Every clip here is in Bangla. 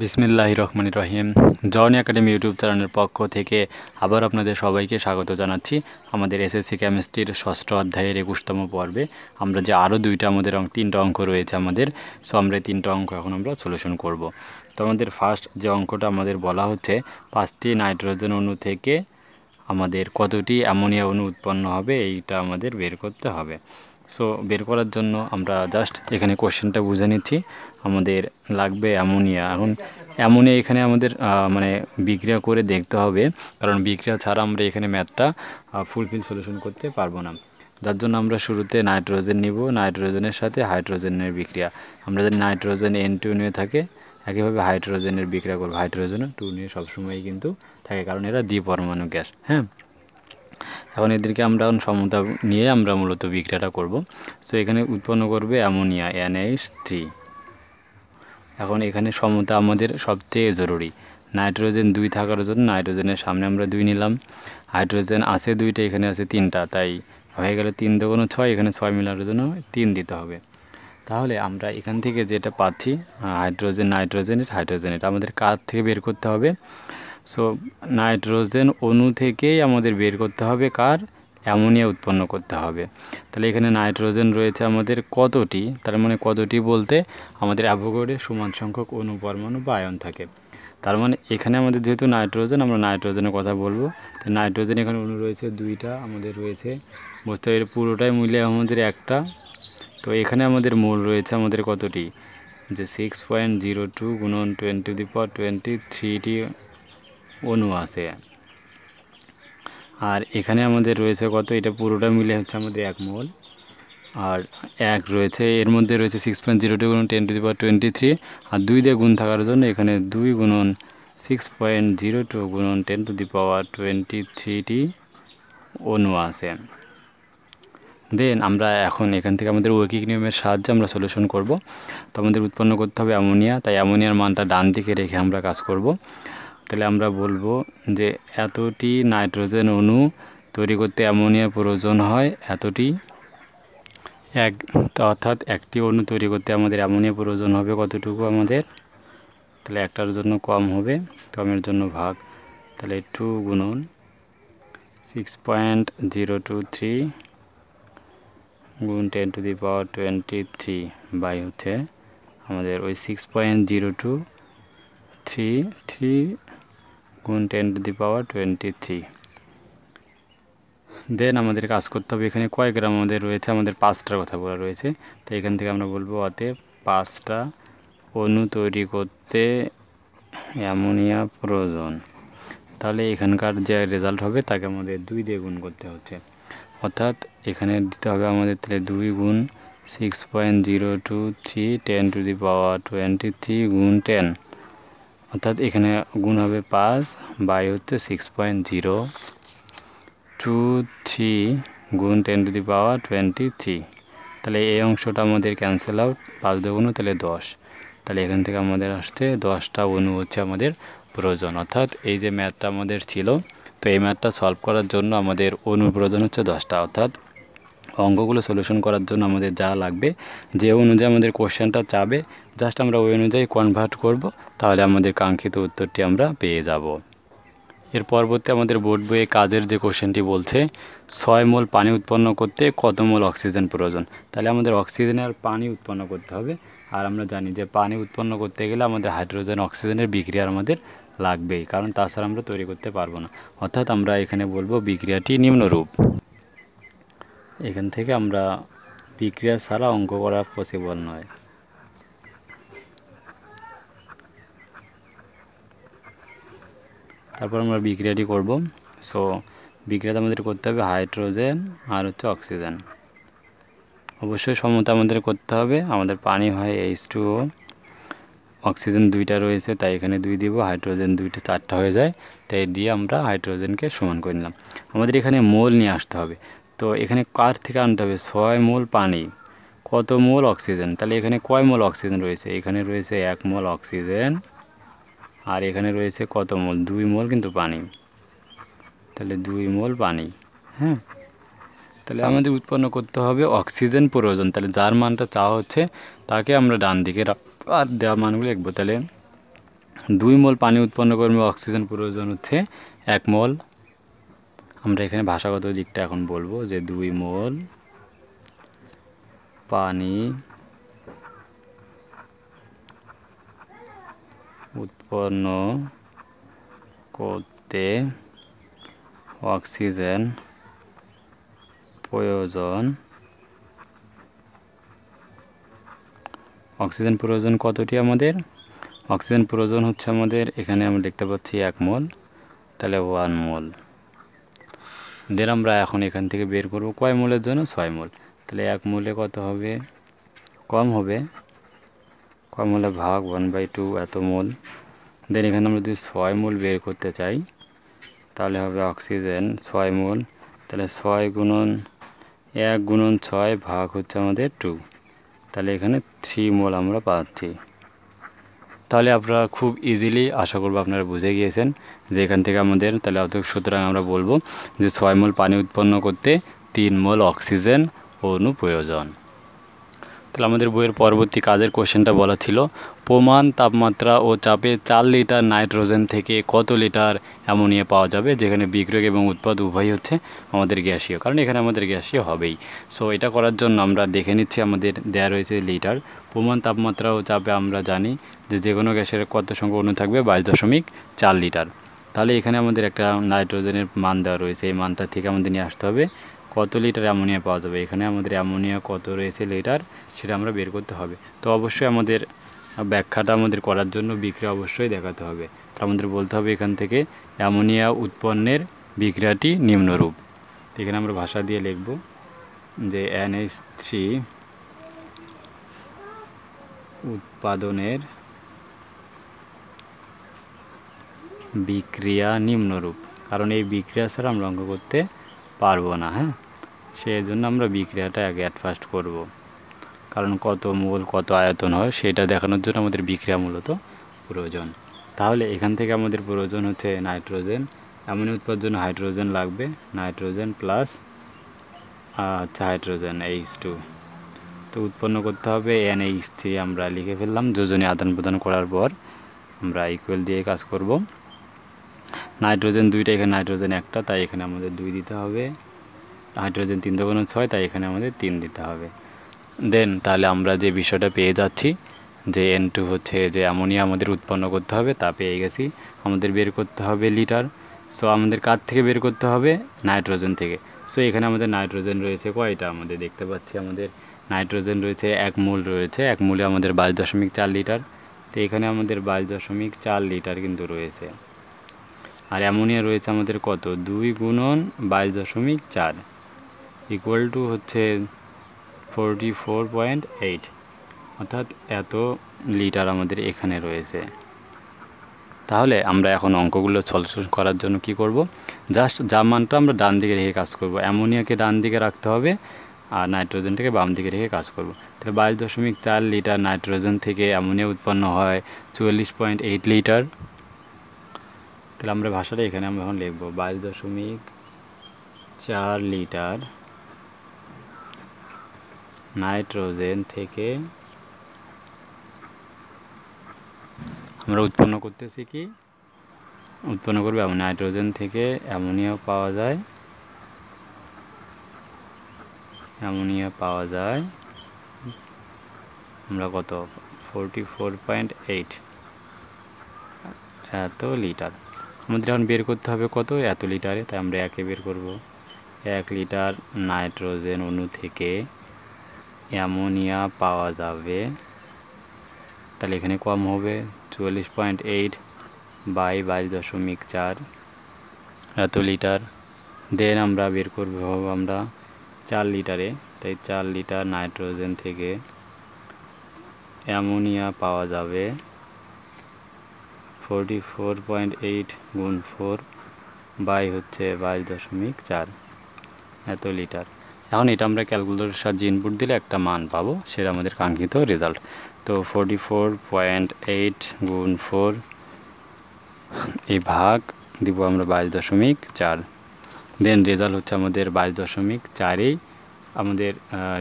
বিসমিল্লাহ রহমানির রহিম জন একাডেমি ইউটিউব চ্যানেলের পক্ষ থেকে আবার আপনাদের সবাইকে স্বাগত জানাচ্ছি আমাদের এসএসসি কেমিস্ট্রির ষষ্ঠ অধ্যায়ের একুশতম পর্বে আমরা যে আরও দুইটা আমাদের তিনটা অঙ্ক রয়েছে আমাদের সো আমরা তিনটা অঙ্ক এখন আমরা সলিউশন করব। তো আমাদের ফার্স্ট যে অঙ্কটা আমাদের বলা হচ্ছে পাঁচটি নাইট্রোজেন অণু থেকে আমাদের কতটি অ্যামোনিয়া অণু উৎপন্ন হবে এইটা আমাদের বের করতে হবে সো বের করার জন্য আমরা জাস্ট এখানে কোশ্চেনটা বুঝে নিচ্ছি আমাদের লাগবে অ্যামোনিয়া এখন অ্যামোনিয়া এখানে আমাদের মানে বিক্রিয়া করে দেখতে হবে কারণ বিক্রিয়া ছাড়া আমরা এখানে ম্যাথটা ফুলফিল সলিউশন করতে পারবো না যার জন্য আমরা শুরুতে নাইট্রোজেন নিব নাইট্রোজেনের সাথে হাইড্রোজেনের বিক্রিয়া আমরা যদি নাইট্রোজেন এন টু নিয়ে থাকে একইভাবে হাইড্রোজেনের বিক্রিয়া করবো হাইড্রোজেন টু নিয়ে সবসময়ই কিন্তু থাকে কারণ এরা দ্বিপরমাণু গ্যাস হ্যাঁ এখন এদেরকে আমরা সমতা নিয়ে আমরা মূলত বিক্রিয়াটা করব সো এখানে উৎপন্ন করবে অ্যামোনিয়া এনএইচ থ্রি এখন এখানে সমতা আমাদের সবচেয়ে জরুরি নাইট্রোজেন দুই থাকার জন্য নাইট্রোজেনের সামনে আমরা দুই নিলাম হাইড্রোজেন আছে দুইটা এখানে আছে তিনটা তাই হয়ে গেলে তিন দোকানো ছয় এখানে ছয় মিলার জন্য তিন দিতে হবে তাহলে আমরা এখান থেকে যেটা পাচ্ছি হাইড্রোজেন নাইট্রোজেনের হাইড্রোজেনের আমাদের কার থেকে বের করতে হবে সো নাইট্রোজেন অণু থেকেই আমাদের বের করতে হবে কার অ্যামোনিয়া উৎপন্ন করতে হবে তাহলে এখানে নাইট্রোজেন রয়েছে আমাদের কতটি তার মানে কতটি বলতে আমাদের অ্যাভোগোডে সমান সংখ্যক অণু পরমাণু বা আয়ন থাকে তার মানে এখানে আমাদের যেহেতু নাইট্রোজেন আমরা নাইট্রোজেনের কথা বলবো তো নাইট্রোজেন এখানে অণু রয়েছে দুইটা আমাদের রয়েছে বুঝতে পারি পুরোটাই মিলে আমাদের একটা তো এখানে আমাদের মূল রয়েছে আমাদের কতটি যে সিক্স পয়েন্ট জিরো টু গুণন টোয়েন্টি দি পাওয়ার টোয়েন্টি থ্রিটি অনু আছে আর এখানে আমাদের রয়েছে কত এটা পুরোটা মিলে হচ্ছে আমাদের এক মোল আর এক রয়েছে এর মধ্যে রয়েছে সিক্স পয়েন্ট জিরো টু গুণ ten to the power twenty three আর দুই দিয়ে গুণ থাকার জন্য এখানে দুই গুণন সিক্স পয়েন্ট জিরো টু গুণন ten to the power twenty থ্রিটি অনু আছে দেন আমরা এখন এখান থেকে আমাদের ঐকিক নিয়মের সাহায্যে আমরা সলিউশন করব তো আমাদের উৎপন্ন করতে হবে অ্যামোনিয়া তাই অ্যামোনিয়ার মানটা ডান দিকে রেখে আমরা কাজ করব তাহলে আমরা বলবো যে এতটি নাইট্রোজেন অণু তৈরি করতে অ্যামোনিয়া প্রয়োজন হয় এতটি এক অর্থাৎ একটি অণু তৈরি করতে আমাদের অ্যামোনিয়া প্রয়োজন হবে কতটুকু আমাদের তাহলে একটার জন্য কম হবে কমের জন্য ভাগ তাহলে টু গুণন six point zero two three গুণ ten to the power twenty three by হচ্ছে আমাদের ওই six point zero two three three গুণ ten to the power twenty three then আমাদের কাজ করতে হবে এখানে কয় গ্রাম আমাদের রয়েছে আমাদের পাঁচটার কথা বলা রয়েছে তো এখান থেকে আমরা বলবো অতে পাঁচটা অণু তৈরি করতে অ্যামোনিয়া প্রয়োজন তাহলে এখানকার যে রেজাল্ট হবে তাকে আমাদের দুই দিয়ে গুণ করতে হচ্ছে অর্থাৎ এখানে দিতে হবে আমাদের তাহলে দুই গুণ six point zero two three ten to the power twenty three গুণ টেন অর্থাৎ এখানে গুণ হবে পাঁচ বাই হচ্ছে six point zero two three গুণ ten to the power twenty three তাহলে এই অংশটা আমাদের ক্যান্সেল আউট পাঁচ দুগুণো তাহলে দশ তাহলে এখান থেকে আমাদের আসতে দশটা অনু হচ্ছে আমাদের প্রয়োজন অর্থাৎ এই যে ম্যাথটা আমাদের ছিল তো এই ম্যাথটা সলভ করার জন্য আমাদের অনু প্রয়োজন হচ্ছে দশটা অর্থাৎ অঙ্কগুলো সলিউশন করার জন্য আমাদের যা লাগবে যে অনুযায়ী আমাদের কোশ্চেনটা চাবে জাস্ট আমরা ওই অনুযায়ী কনভার্ট করব তাহলে আমাদের কাঙ্ক্ষিত উত্তরটি আমরা পেয়ে যাব এর পরবর্তী আমাদের বোর্ড বইয়ে কাজের যে কোশ্চেনটি বলছে ছয় মোল পানি উৎপন্ন করতে কত মোল অক্সিজেন প্রয়োজন তাহলে আমাদের অক্সিজেনের আর পানি উৎপন্ন করতে হবে আর আমরা জানি যে পানি উৎপন্ন করতে গেলে আমাদের হাইড্রোজেন অক্সিজেনের বিক্রিয়া আমাদের লাগবেই কারণ তাছাড়া আমরা তৈরি করতে পারবো না অর্থাৎ আমরা এখানে বলবো বিক্রিয়াটি নিম্নরূপ এখান থেকে আমরা বিক্রিয়া ছাড়া অঙ্ক করা পসিবল নয় তারপর আমরা বিক্রিয়াটি করব সো বিক্রিয়াতে আমাদের করতে হবে হাইড্রোজেন আর হচ্ছে অক্সিজেন অবশ্যই সমতা আমাদের করতে হবে আমাদের পানি হয় এইচ টু ও অক্সিজেন দুইটা রয়েছে তাই এখানে দুই দিব হাইড্রোজেন দুইটা চারটা হয়ে যায় তাই দিয়ে আমরা হাইড্রোজেনকে সমান করে নিলাম আমাদের এখানে মোল নিয়ে আসতে হবে তো এখানে কার থেকে আনতে হবে ছয় মূল পানি কত মূল অক্সিজেন তাহলে এখানে কয় মূল অক্সিজেন রয়েছে এখানে রয়েছে এক মূল অক্সিজেন আর এখানে রয়েছে কত মূল দুই মূল কিন্তু পানি তাহলে দুই মূল পানি হ্যাঁ তাহলে আমাদের উৎপন্ন করতে হবে অক্সিজেন প্রয়োজন তাহলে যার মানটা চাওয়া হচ্ছে তাকে আমরা ডান দিকে আর দেওয়া মানগুলো লিখবো তাহলে দুই মোল পানি উৎপন্ন করবে অক্সিজেন প্রয়োজন হচ্ছে এক মোল আমরা এখানে ভাষাগত দিকটা এখন বলবো যে দুই মোল পানি উৎপন্ন করতে অক্সিজেন প্রয়োজন অক্সিজেন প্রয়োজন কতটি আমাদের অক্সিজেন প্রয়োজন হচ্ছে আমাদের এখানে আমরা দেখতে পাচ্ছি এক মোল তাহলে ওয়ান মোল দেন আমরা এখন এখান থেকে বের করব কয় মূলের জন্য ছয় মূল তাহলে এক মূলে কত হবে কম হবে কম হলে ভাগ ওয়ান বাই টু এত মূল দেন এখানে আমরা যদি ছয় মূল বের করতে চাই তাহলে হবে অক্সিজেন ছয় মূল তাহলে ছয় গুণন এক গুণন ছয় ভাগ হচ্ছে আমাদের টু তাহলে এখানে থ্রি মোল আমরা পাচ্ছি তাহলে আপনারা খুব ইজিলি আশা করবো আপনারা বুঝে গিয়েছেন যে এখান থেকে আমাদের তাহলে সুতরাং আমরা বলবো যে ছয় মোল পানি উৎপন্ন করতে তিন মোল অক্সিজেন অনু প্রয়োজন তাহলে আমাদের বইয়ের পরবর্তী কাজের কোশ্চেনটা বলা ছিল প্রমাণ তাপমাত্রা ও চাপে চার লিটার নাইট্রোজেন থেকে কত লিটার অ্যামোনিয়া পাওয়া যাবে যেখানে বিক্রয় এবং উৎপাদ উভয়ই হচ্ছে আমাদের গ্যাসীয় কারণ এখানে আমাদের গ্যাসীয় হবেই সো এটা করার জন্য আমরা দেখে নিচ্ছি আমাদের দেয়া রয়েছে লিটার প্রমাণ তাপমাত্রা ও চাপে আমরা জানি যে যে কোনো গ্যাসের কত সংখ্যক অনু থাকবে বাইশ দশমিক চার লিটার তাহলে এখানে আমাদের একটা নাইট্রোজেনের মান দেওয়া রয়েছে এই মানটা থেকে আমাদের নিয়ে আসতে হবে কত লিটার অ্যামোনিয়া পাওয়া যাবে এখানে আমাদের অ্যামোনিয়া কত রয়েছে লিটার সেটা আমরা বের করতে হবে তো অবশ্যই আমাদের ব্যাখ্যাটা আমাদের করার জন্য বিক্রিয়া অবশ্যই দেখাতে হবে তো আমাদের বলতে হবে এখান থেকে অ্যামোনিয়া উৎপন্নের বিক্রিয়াটি নিম্নরূপ এখানে আমরা ভাষা দিয়ে লিখব যে এনএস থ্রি উৎপাদনের বিক্রিয়া নিম্নরূপ কারণ এই বিক্রিয়া ছাড়া আমরা অঙ্ক করতে পারবো না হ্যাঁ সেই জন্য আমরা বিক্রিয়াটা আগে অ্যাডফার্স্ট করব। কারণ কত মূল কত আয়তন হয় সেটা দেখানোর জন্য আমাদের বিক্রিয়া মূলত প্রয়োজন তাহলে এখান থেকে আমাদের প্রয়োজন হচ্ছে নাইট্রোজেন এমন উৎপাদ জন্য হাইড্রোজেন লাগবে নাইট্রোজেন প্লাস আচ্ছা হাইড্রোজেন এইচ টু তো উৎপন্ন করতে হবে এন এক্স থ্রি আমরা লিখে ফেললাম যোজনী আদান প্রদান করার পর আমরা ইকুয়াল দিয়ে কাজ করব নাইট্রোজেন দুইটা এখানে নাইট্রোজেন একটা তাই এখানে আমাদের দুই দিতে হবে হাইড্রোজেন তিন দোকানো ছয় তাই এখানে আমাদের তিন দিতে হবে দেন তাহলে আমরা যে বিষয়টা পেয়ে যাচ্ছি যে এন টু হচ্ছে যে অ্যামোনিয়া আমাদের উৎপন্ন করতে হবে তা পেয়ে গেছি আমাদের বের করতে হবে লিটার সো আমাদের কার থেকে বের করতে হবে নাইট্রোজেন থেকে সো এখানে আমাদের নাইট্রোজেন রয়েছে কয়টা আমাদের দেখতে পাচ্ছি আমাদের নাইট্রোজেন রয়েছে এক মূল রয়েছে এক মূলে আমাদের বাইশ দশমিক চার লিটার তো এখানে আমাদের বাইশ দশমিক চার লিটার কিন্তু রয়েছে আর অ্যামোনিয়া রয়েছে আমাদের কত দুই গুণন বাইশ দশমিক চার ইকুয়াল টু হচ্ছে ফোরটি ফোর পয়েন্ট এইট অর্থাৎ এত লিটার আমাদের এখানে রয়েছে তাহলে আমরা এখন অঙ্কগুলো সলভ করার জন্য কি করব জাস্ট মানটা আমরা ডান দিকে রেখে কাজ করব অ্যামোনিয়াকে ডান দিকে রাখতে হবে আর নাইট্রোজেন থেকে বাম দিকে রেখে কাজ করব তাহলে বাইশ দশমিক চার লিটার নাইট্রোজেন থেকে অ্যামোনিয়া উৎপন্ন হয় চুয়াল্লিশ পয়েন্ট এইট লিটার তাহলে আমরা ভাষাটা এখানে আমরা এখন লিখব বাইশ দশমিক চার লিটার নাইট্রোজেন থেকে আমরা উৎপন্ন করতেছি কি উৎপন্ন করবে নাইট্রোজেন থেকে অ্যামোনিয়া পাওয়া যায় অ্যামোনিয়া পাওয়া যায় আমরা কত ফোরটি ফোর পয়েন্ট এইট এত লিটার আমাদের এখন বের করতে হবে কত এত লিটারে তাই আমরা একে বের করব এক লিটার নাইট্রোজেন অণু থেকে অ্যামোনিয়া পাওয়া যাবে তাহলে এখানে কম হবে চুয়াল্লিশ পয়েন্ট এইট বাই বাইশ দশমিক চার এত লিটার দেন আমরা বের করবো আমরা চার লিটারে তাই চার লিটার নাইট্রোজেন থেকে অ্যামোনিয়া পাওয়া যাবে ফোরটি ফোর পয়েন্ট এইট গুণ ফোর বাই হচ্ছে বাইশ দশমিক চার এত লিটার এখন এটা আমরা ক্যালকুলেটরের সাহায্যে ইনপুট দিলে একটা মান পাবো সেটা আমাদের কাঙ্ক্ষিত রেজাল্ট তো ফোরটি ফোর পয়েন্ট এইট গুণ ফোর এই ভাগ দিব আমরা বাইশ দশমিক চার দেন রেজাল্ট হচ্ছে আমাদের বাইশ দশমিক চারেই আমাদের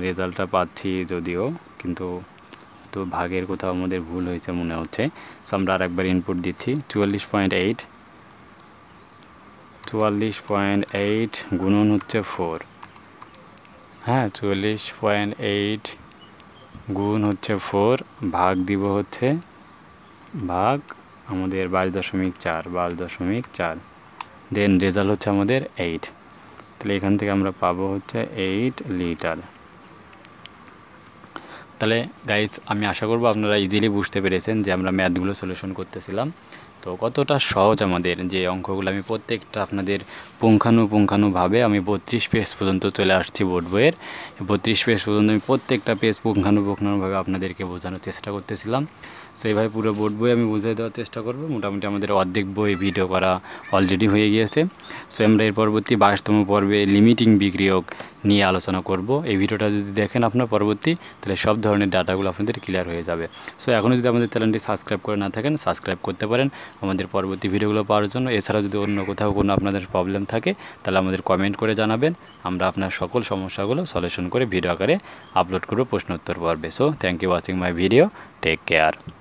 রেজাল্টটা পাচ্ছি যদিও কিন্তু তো ভাগের কোথাও আমাদের ভুল হয়েছে মনে হচ্ছে সো আমরা আর একবার ইনপুট দিচ্ছি চুয়াল্লিশ পয়েন্ট এইট চুয়াল্লিশ পয়েন্ট এইট গুণন হচ্ছে ফোর হ্যাঁ চুয়াল্লিশ পয়েন্ট এইট গুণ হচ্ছে ফোর ভাগ দিব হচ্ছে ভাগ আমাদের বাইশ দশমিক চার বাইশ দশমিক চার দেন রেজাল্ট হচ্ছে আমাদের এইট তাহলে এখান থেকে আমরা পাবো হচ্ছে এইট লিটার তাহলে গাইজ আমি আশা করব আপনারা ইজিলি বুঝতে পেরেছেন যে আমরা ম্যাথগুলো সলিউশন করতেছিলাম তো কতটা সহজ আমাদের যে অঙ্কগুলো আমি প্রত্যেকটা আপনাদের পুঙ্খানুপুঙ্খানুভাবে আমি বত্রিশ পেজ পর্যন্ত চলে আসছি বোর্ড বইয়ের বত্রিশ পেজ পর্যন্ত আমি প্রত্যেকটা পেজ পুঙ্খানুপুঙ্খানুভাবে আপনাদেরকে বোঝানোর চেষ্টা করতেছিলাম ভাই পুরো বোর্ড বই আমি বুঝিয়ে দেওয়ার চেষ্টা করব মোটামুটি আমাদের অর্ধেক বই ভিডিও করা অলরেডি হয়ে গিয়েছে সো আমরা এর পরবর্তী বাইশতম পর্বে লিমিটিং বিক্রিয়ক নিয়ে আলোচনা করব এই ভিডিওটা যদি দেখেন আপনার পরবর্তী তাহলে সব ধরনের ডাটাগুলো আপনাদের ক্লিয়ার হয়ে যাবে সো এখনও যদি আমাদের চ্যানেলটি সাবস্ক্রাইব করে না থাকেন সাবস্ক্রাইব করতে পারেন আমাদের পরবর্তী ভিডিওগুলো পাওয়ার জন্য এছাড়া যদি অন্য কোথাও কোনো আপনাদের প্রবলেম থাকে তাহলে আমাদের কমেন্ট করে জানাবেন আমরা আপনার সকল সমস্যাগুলো সলিউশন করে ভিডিও আকারে আপলোড প্রশ্ন উত্তর পর্বে so thank you watching my video take care